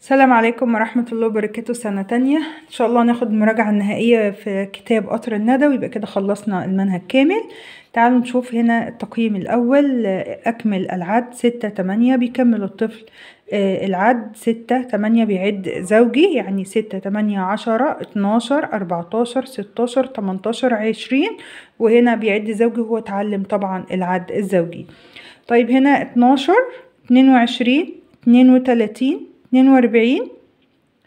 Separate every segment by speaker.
Speaker 1: السلام عليكم ورحمة الله وبركاته سنة تانية ان شاء الله ناخد المراجعة النهائية في كتاب قطر الندى ويبقى كده خلصنا المنهج كامل تعالوا نشوف هنا التقييم الاول اكمل العد ستة تمانية بيكمل الطفل آه، العد ستة تمانية بيعد زوجي يعني ستة تمانية عشرة اتناشر اربعتاشر ستاشر تمنتاشر عشرين وهنا بيعد زوجي هو اتعلم طبعا العد الزوجي طيب هنا اتناشر اتنين وعشرين اتنين وتلاتين اتنين واربعين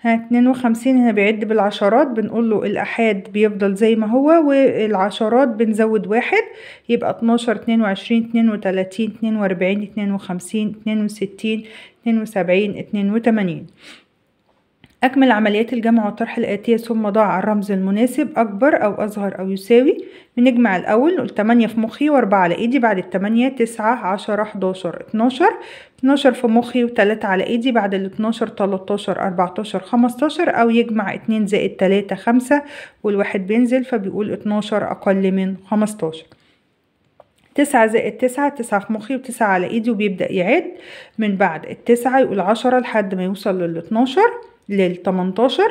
Speaker 1: ها اتنين وخمسين هنا بيعد بالعشرات بنقول له الأحاد بيفضل زي ما هو والعشرات بنزود واحد يبقى اتناشر اتنين وعشرين اتنين وتلاتين اتنين واربعين اتنين وخمسين اتنين وستين اتنين وسبعين اتنين وتمانين أكمل عمليات الجمع والطرح الآتية ثم ضع الرمز المناسب أكبر أو أصغر أو يساوي بنجمع الأول نقول 8 في مخي وأربعة على إيدي بعد التمانية تسعة عشرة حداشر اتناشر اتناشر في مخي وتلاتة على إيدي بعد الاتناشر تلاتاشر أربعتاشر خمستاشر أو يجمع اتنين زائد تلاتة خمسة والواحد بينزل فبيقول اتناشر أقل من خمستاشر تسعة زائد تسعة تسعة في مخي وتسعة على إيدي وبيبدأ يعد من بعد التسعة يقول عشرة لحد ما يوصل للاتناشر لل 18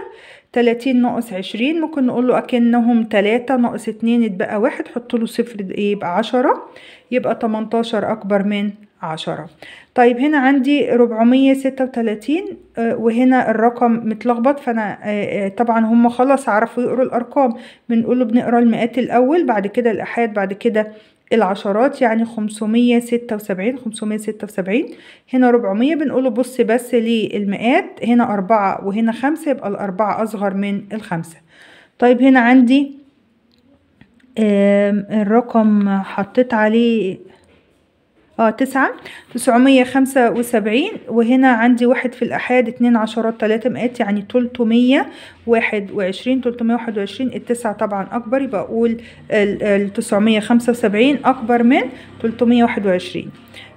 Speaker 1: 30 ناقص 20 ممكن نقول له اكنهم 3 ناقص 2 اتبقى 1 حط له صفر يبقى 10 يبقى 18 اكبر من 10 طيب هنا عندي 436 آه، وهنا الرقم متلخبط فانا آه، آه، طبعا هم خلاص عرفوا يقروا الارقام بنقول له بنقرا المئات الاول بعد كده الآحاد بعد كده العشرات يعني خمسمية ستة وسبعين خمسمية ستة وسبعين هنا ربعمية بنقوله بص بس للمئات هنا أربعة وهنا خمسة يبقى الأربعة أصغر من الخمسة طيب هنا عندي الرقم حطيت عليه اه تسعة تسعمية خمسة وسبعين وهنا عندي واحد في الأحاد اتنين عشرات تلاتة مئات يعني تلتمية واحد وعشرين تلتمية واحد وعشرين التسعة طبعا أكبر يبقى أقول التسعمية خمسة وسبعين أكبر من تلتمية واحد وعشرين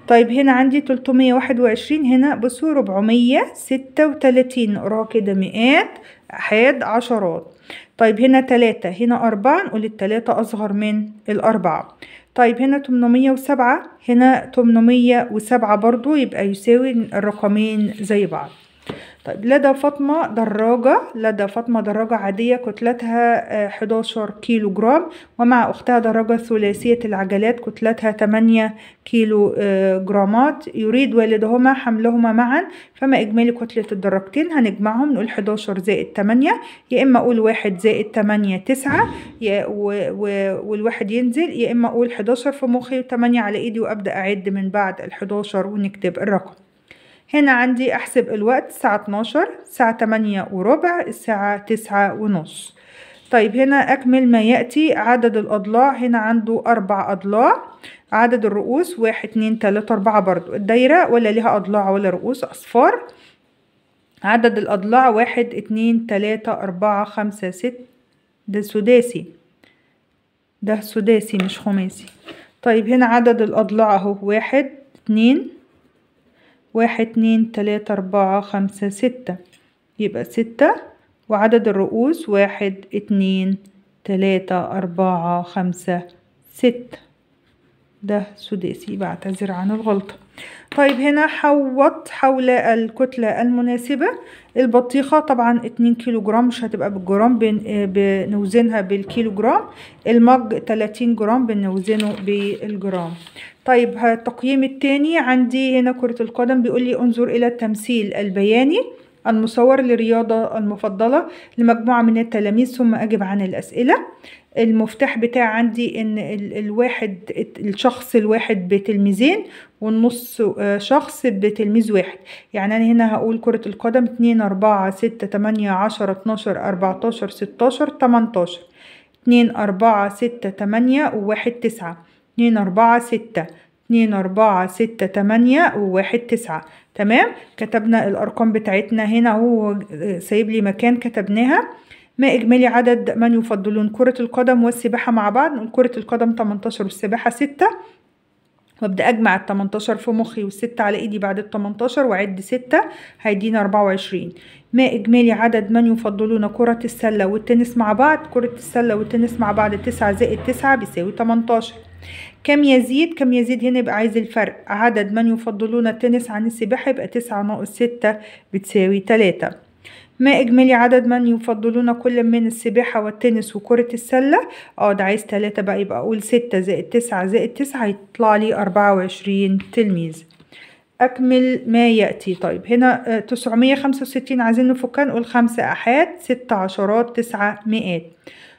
Speaker 1: طيب هنا عندي تلتمية واحد وعشرين هنا بصوا ربعمية ستة وتلاتين نقراها كده مئات أحاد عشرات طيب هنا تلاتة هنا أربعة نقول التلاتة أصغر من الأربعة طيب هنا 807 هنا 807 برضو يبقى يساوي الرقمين زي بعض طيب لدى فاطمة دراجة لدى فاطمة دراجة عادية كتلتها 11 آه، كيلو جرام ومع أختها دراجة ثلاثية العجلات كتلتها 8 كيلو آه، جرامات يريد والدهما حملهما معا فما إجمالي كتلة الدراجتين هنجمعهم نقول 11 زائد 8 يا إما أقول 1 زائد 8 9 والواحد ينزل يا إما أقول 11 في مخي و8 على إيدي وأبدأ أعد من بعد ال 11 ونكتب الرقم هنا عندي أحسب الوقت الساعة 12 الساعة 8 وربع الساعة 9 ونص طيب هنا أكمل ما يأتي عدد الأضلاع هنا عنده أربع أضلاع عدد الرؤوس واحد اتنين تلاتة أربعة برضو الدايرة ولا ليها أضلاع ولا رؤوس أصفار عدد الأضلاع واحد اتنين تلاتة أربعة خمسة ست ده سداسي ده سداسي مش خماسي طيب هنا عدد الأضلاع أهو واحد اتنين واحد اتنين تلاتة اربعة خمسة ستة يبقى ستة وعدد الرؤوس واحد اتنين تلاتة اربعة خمسة ستة ده سداسي بعتذر عن الغلطة طيب هنا حوط حول الكتلة المناسبة البطيخة طبعا 2 كيلو جرام مش هتبقى بالجرام بنوزنها بالكيلو جرام المج 30 جرام بنوزنه بالجرام طيب التقييم التاني عندي هنا كرة القدم بيقول لي انظر إلى التمثيل البياني المصور للرياضة المفضلة لمجموعة من التلاميذ ثم أجب عن الأسئلة المفتاح بتاع عندي ان الواحد الشخص الواحد بتلميذين والنص آه، شخص بتلميذ واحد يعني انا هنا هقول كرة القدم اتنين اربعة ستة تمانية عشرة اتناشر اربعتاشر 18 تمنتاشر اتنين اربعة ستة تمانية 1 تسعة اتنين اربعة ستة اتنين أربعة ستة تمانية وواحد تسعة تمام كتبنا الأرقام بتاعتنا هنا هو سايب لي مكان كتبناها ما إجمالي عدد من يفضلون كرة القدم والسباحة مع بعض نقول كرة القدم 18 والسباحة 6 وابدأ أجمع ال 18 في مخي والستة على إيدي بعد ال 18 وأعد 6 هيدينا 24 ما إجمالي عدد من يفضلون كرة السلة والتنس مع بعض كرة السلة والتنس مع بعض 9 زائد 9 بيساوي 18 كم يزيد كم يزيد هنا يبقى عايز الفرق عدد من يفضلون التنس عن السباحة يبقى تسعة ناقص ستة بتساوي تلاتة ما إجمالي عدد من يفضلون كل من السباحة والتنس وكرة السلة اه ده عايز تلاتة بقى يبقى أقول ستة زائد تسعة زائد تسعة يطلع لي أربعة وعشرين تلميذ أكمل ما يأتي طيب هنا آه، تسعمية خمسة وستين عايزين نفكها نقول خمسة أحاد ستة عشرات تسعة مئات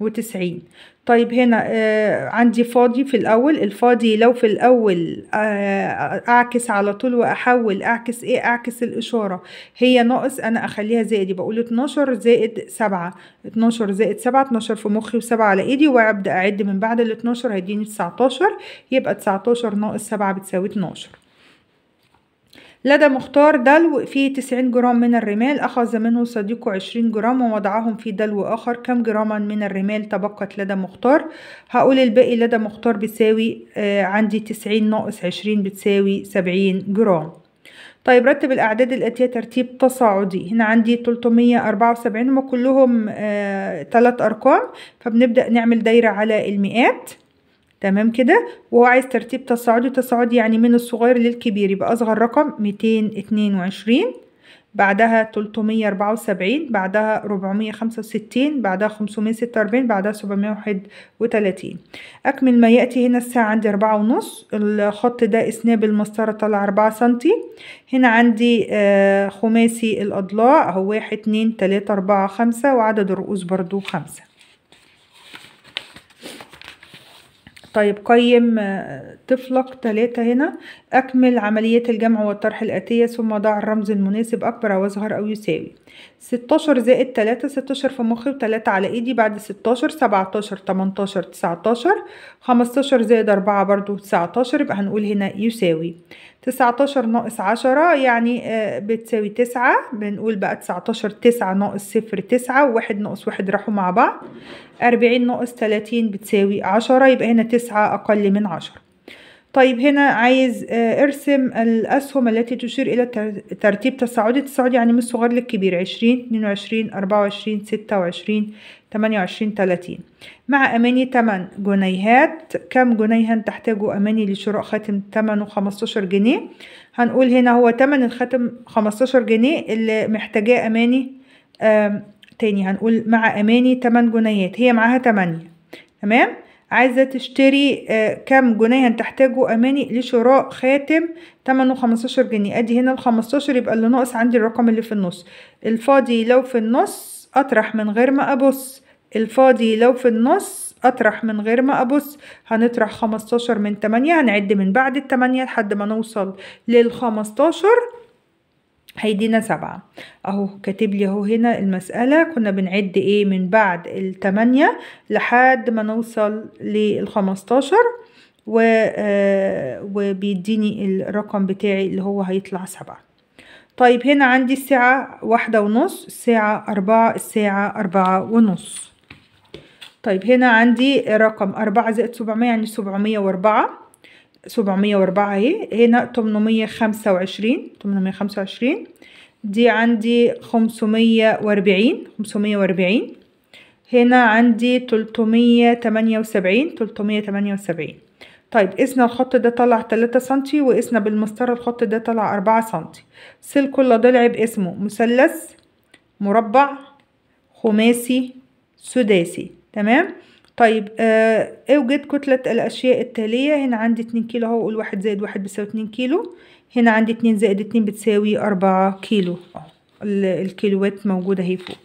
Speaker 1: وتسعين طيب هنا آه عندي فاضي في الأول الفاضي لو في الأول آه أعكس على طول وأحول أعكس إيه أعكس الإشارة هي ناقص أنا أخليها زائد بقول 12 زائد 7 12 زائد 7 12 في مخي و7 على إيدي وأبدأ أعد من بعد ال 12 هيديني 19 يبقى 19 ناقص 7 بتساوي 12 لدى مختار دلو فيه 90 جرام من الرمال أخذ منه صديقه 20 جرام ووضعهم في دلو آخر كم جراما من الرمال تبقت لدى مختار هقول الباقي لدى مختار بتساوي آه عندي 90 ناقص 20 بتساوي 70 جرام طيب رتب الأعداد الآتية ترتيب تصاعدي هنا عندي 374 وكلهم آه 3 أرقام فبنبدأ نعمل دايرة على المئات تمام كده وهو عايز ترتيب تصاعدي تصاعدي يعني من الصغير للكبير يبقى أصغر رقم ميتين اتنين وعشرين بعدها تلتمية أربعة وسبعين بعدها 465 خمسة وستين بعدها خمسمية ستة وأربعين بعدها 731 واحد وتلاتين أكمل ما يأتي هنا الساعة عندي أربعة ونص الخط ده إسناب المسطرة طالع أربعة سنتي هنا عندي آه، خماسي الأضلاع أهو واحد اتنين تلاتة أربعة خمسة وعدد الرؤوس برضو خمسة طيب قيم آه، طفلك ثلاثة هنا أكمل عمليات الجمع والطرح الآتية ثم ضع الرمز المناسب أكبر أو أصغر أو يساوي ستاشر زائد تلاتة ستاشر في مخي وتلاتة على إيدي بعد ستاشر سبعتاشر تمنتاشر تسعتاشر خمستاشر زائد أربعة برضو تسعتاشر يبقى هنقول هنا يساوي 19 ناقص 10 يعني آه، بتساوي 9 بنقول بقى 19 9 ناقص 0 9 وواحد ناقص واحد راحوا مع بعض 40 ناقص 30 بتساوي 10 يبقى هنا 9 أقل من 10 طيب هنا عايز آه، ارسم الأسهم التي تشير إلى ترتيب تصاعدي التصاعدي يعني من الصغير للكبير عشرين اتنين وعشرين أربعة وعشرين ستة وعشرين تمانية وعشرين تلاتين مع أماني تمن جنيهات كم جنيها تحتاجه أماني لشراء خاتم تمنه خمستاشر جنيه هنقول هنا هو تمن الخاتم خمستاشر جنيه اللي محتاجاه أماني آم تاني هنقول مع أماني تمن جنيهات هي معاها تمانية تمام عايزة تشتري آه، كم جنيه تحتاجه أماني لشراء خاتم تمنه خمستاشر جنيه أدي هنا الخمستاشر يبقى اللي ناقص عندي الرقم اللي في النص الفاضي لو في النص أطرح من غير ما أبص الفاضي لو في النص أطرح من غير ما أبص هنطرح خمستاشر من تمانية هنعد من بعد التمانية لحد ما نوصل للخمستاشر هيدينا سبعة اهو كاتب لي اهو هنا المسألة كنا بنعد ايه من بعد التمانية لحد ما نوصل للخمستاشر و آه وبيديني الرقم بتاعي اللي هو هيطلع سبعة طيب هنا عندي الساعة واحدة ونص الساعة أربعة الساعة أربعة ونص طيب هنا عندي رقم أربعة زائد سبعمية يعني سبعمية وأربعة سبعمية وأربعة اهي هنا تمنمية خمسة وعشرين تمنمية خمسة وعشرين دي عندي خمسمية وأربعين خمسمية وأربعين هنا عندي تلتمية تمانية وسبعين تلتمية تمانية وسبعين طيب قسنا الخط ده طلع تلاتة سنتي وقسنا بالمسطرة الخط ده طلع أربعة سنتي سل كل ضلع باسمه مثلث مربع خماسي سداسي تمام طيب آه اوجد كتلة الأشياء التالية هنا عندي اتنين كيلو اهو اقول واحد زائد واحد بيساوي اتنين كيلو هنا عندي اتنين زائد اتنين بتساوي أربعة كيلو الكيلوات موجودة اهي فوق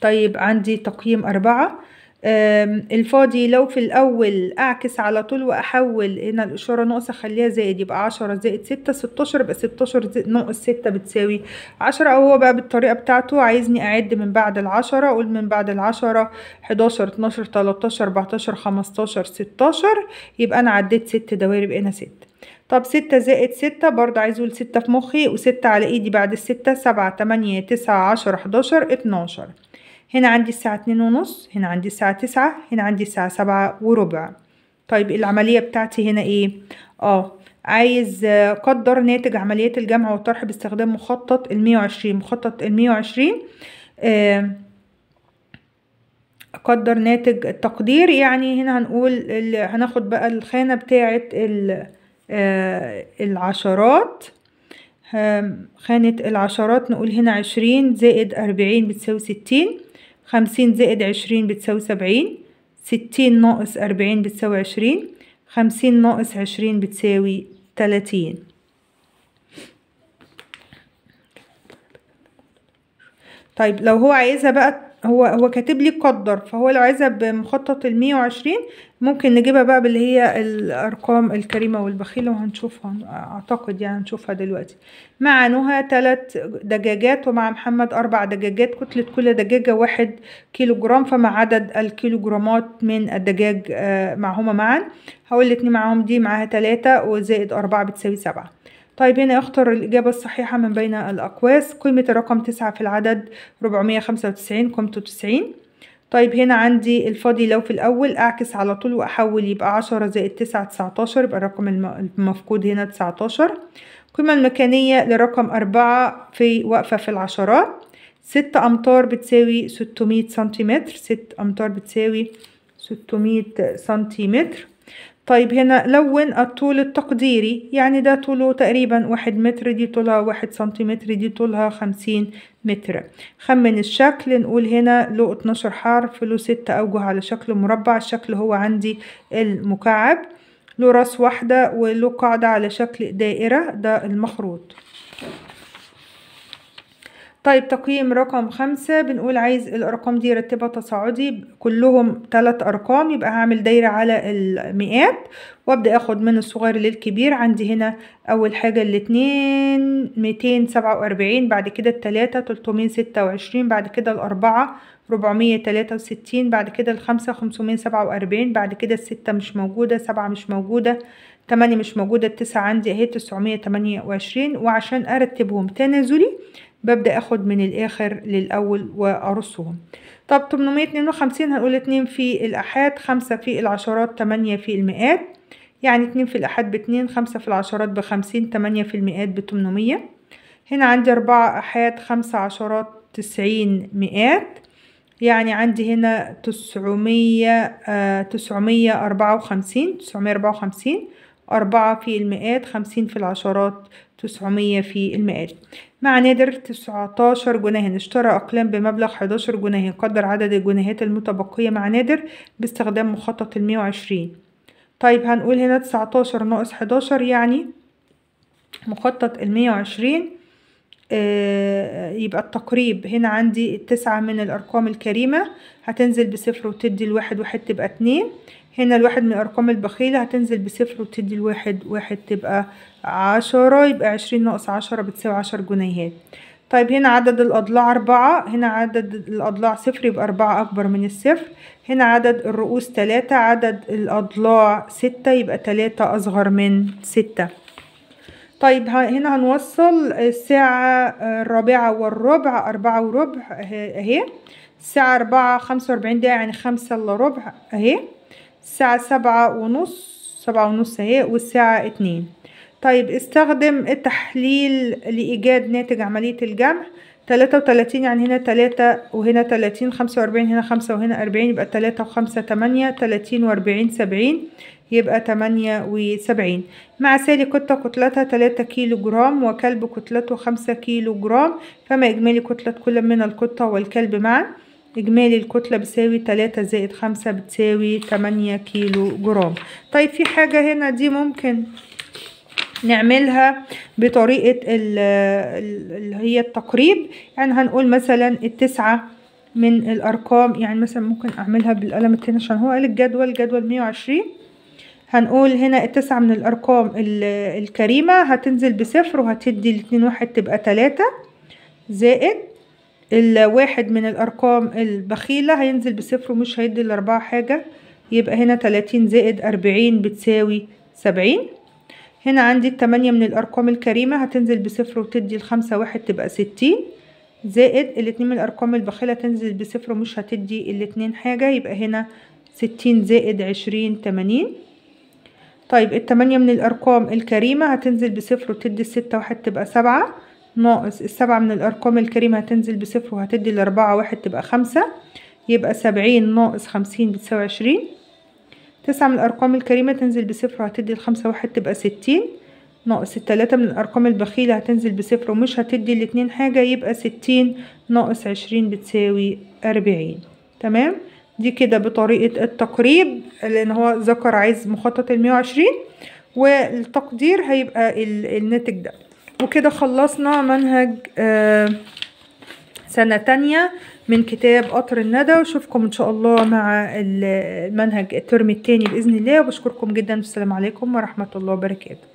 Speaker 1: طيب عندي تقييم أربعة الفاضي لو في الأول أعكس على طول وأحول هنا الإشارة ناقص أخليها زائد يبقى عشرة زائد ستة ستاشر يبقى ستاشر ناقص ستة بتساوي عشرة أو هو بقى بالطريقة بتاعته عايزني أعد من بعد العشرة أقول من بعد العشرة حداشر اتناشر 13 أربعتاشر خمستاشر ستاشر يبقى أنا عديت 6 دوائر يبقى هنا ستة طب ستة زائد ستة برضه عايز أقول ستة في مخي وستة على إيدي بعد الستة سبعة تمانية تسعة عشرة حداشر اتناشر هنا عندي الساعة اتنين ونص هنا عندي الساعة تسعة هنا عندي الساعة سبعة وربع طيب العملية بتاعتي هنا ايه اه عايز آه، قدر ناتج عمليات الجمع والطرح باستخدام مخطط المية وعشرين مخطط المية وعشرين اقدر آه، قدر ناتج التقدير يعني هنا هنقول هناخد بقى الخانة بتاعة آه، العشرات خانة العشرات نقول هنا عشرين زائد أربعين بتساوي ستين خمسين زائد عشرين بتساوي سبعين ستين ناقص أربعين بتساوي عشرين خمسين ناقص عشرين بتساوي تلاتين طيب لو هو عايزها بقى هو هو كاتب لي قدر فهو لو عايزها بمخطط المية وعشرين ممكن نجيبها بقى باللي هي الارقام الكريمه والبخيله وهنشوفها اعتقد يعني هنشوفها دلوقتي مع نهى ثلاث دجاجات ومع محمد اربع دجاجات كتله كل دجاجه واحد كيلو جرام فما عدد جرامات من الدجاج آه، معهما معا هقول الاتنين معاهم دي معاها تلاتة وزائد اربعة بتساوي سبعة طيب هنا اختر الإجابة الصحيحة من بين الأقواس قيمة الرقم تسعة في العدد ربعمية خمسة وتسعين قيمته تسعين طيب هنا عندي الفاضي لو في الأول أعكس على طول وأحول يبقى عشرة زائد تسعة تسعتاشر يبقى الرقم المفقود هنا تسعتاشر القيمة المكانية لرقم أربعة في وقفة في العشرات ست أمتار بتساوي ستمية سنتيمتر ست أمتار بتساوي ستمية سنتيمتر طيب هنا لون الطول التقديري يعني ده طوله تقريبا واحد متر دي طولها واحد سنتيمتر دي طولها خمسين متر خمن الشكل نقول هنا له 12 حرف له 6 أوجه على شكل مربع الشكل هو عندي المكعب له راس واحدة وله قاعدة على شكل دائرة ده المخروط طيب تقييم رقم خمسة بنقول عايز الأرقام دي رتبها تصاعدي كلهم تلات أرقام يبقى هعمل دايرة على المئات وأبدأ أخد من الصغير للكبير عندي هنا أول حاجة الاتنين ميتين سبعة وأربعين بعد كده التلاتة تلتمية ستة وعشرين بعد كده الأربعة ربعمية تلاتة وستين بعد كده الخمسة خمسمية سبعة وأربعين بعد كده الستة مش موجودة سبعة مش موجودة تمانية مش موجودة التسعة عندي أهي تسعمية تمانية وعشرين وعشان أرتبهم تنازلي ببدأ أخد من الآخر للأول وأرصهم طب 852 هنقول 2 في الأحاد 5 في العشرات 8 في المئات يعني 2 في الأحاد ب 2 5 في العشرات ب 50 8 في المئات ب 800 هنا عندي 4 أحاد 5 عشرات 90 مئات يعني عندي هنا تسعمية 954 آه، أربعة وخمسين في المئات 50 في العشرات 900 في المئات مع نادر 19 جنيه اشترى أقلام بمبلغ 11 جنيه قدر عدد الجنيهات المتبقية مع نادر باستخدام مخطط المية وعشرين طيب هنقول هنا 19 ناقص 11 يعني مخطط المية وعشرين آه، يبقى التقريب هنا عندي التسعة من الأرقام الكريمة هتنزل بصفر وتدي الواحد واحد تبقى اتنين هنا الواحد من الأرقام البخيلة هتنزل بصفر وتدي الواحد واحد تبقى عشرة يبقى عشرين ناقص عشرة بتساوي عشر جنيهات طيب هنا عدد الأضلاع أربعة هنا عدد الأضلاع صفر يبقى أربعة أكبر من الصفر هنا عدد الرؤوس تلاتة عدد الأضلاع ستة يبقى تلاتة أصغر من ستة طيب هنا هنوصل الساعة آه، الرابعة والربع أربعة وربع أه، أهي الساعة أربعة خمسة وأربعين دقيقة يعني خمسة إلا ربع أهي الساعة سبعة ونص سبعة ونص أهي والساعة اتنين طيب استخدم التحليل لإيجاد ناتج عملية الجمع تلاتة وتلاتين يعني هنا تلاتة وهنا تلاتين خمسة وأربعين هنا خمسة وهنا أربعين يبقى تلاتة وخمسة تمانية تلاتين وأربعين سبعين يبقى تمانية وسبعين مع سالي قطة كتلتها تلاتة كيلو جرام وكلب كتلته خمسة كيلو جرام فما إجمالي كتلة كل من القطة والكلب معا إجمالي الكتلة بتساوي تلاتة زائد خمسة بتساوي تمانية كيلو جرام طيب في حاجة هنا دي ممكن نعملها بطريقة اللي هي التقريب يعني هنقول مثلا التسعة من الأرقام يعني مثلا ممكن أعملها بالقلم التاني عشان هو قال الجدول جدول مية وعشرين هنقول هنا التسعة من الأرقام الكريمة هتنزل بصفر وهتدي الاتنين واحد تبقى تلاتة زائد الواحد من الأرقام البخيلة هينزل بصفر ومش هيدي الأربعة حاجة يبقى هنا تلاتين زائد أربعين بتساوي سبعين هنا عندي التمانية من الأرقام الكريمة هتنزل بصفر وتدي الخمسة واحد تبقى ستين زائد الاتنين من الأرقام البخيلة تنزل بصفر ومش هتدي الاتنين حاجة يبقى هنا ستين زائد عشرين تمانين طيب التمانية من الأرقام الكريمة هتنزل بصفر وتدي الستة واحد تبقى سبعة ناقص السبعة من الأرقام الكريمة هتنزل بصفر وهتدي الأربعة واحد تبقى خمسة يبقى سبعين ناقص خمسين بتساوي عشرين تسعة من الأرقام الكريمة تنزل بصفر وهتدي الخمسة واحد تبقى ستين ناقص التلاتة من الأرقام البخيلة هتنزل بصفر ومش هتدي الاتنين حاجة يبقى ستين ناقص عشرين بتساوي أربعين تمام؟ دي كده بطريقة التقريب لان هو ذكر عايز مخطط المية وعشرين والتقدير هيبقى الناتج ده وكده خلصنا منهج آه، سنة تانية من كتاب قطر الندى وشوفكم ان شاء الله مع المنهج الترم التاني بإذن الله وبشكركم جدا والسلام عليكم ورحمة الله وبركاته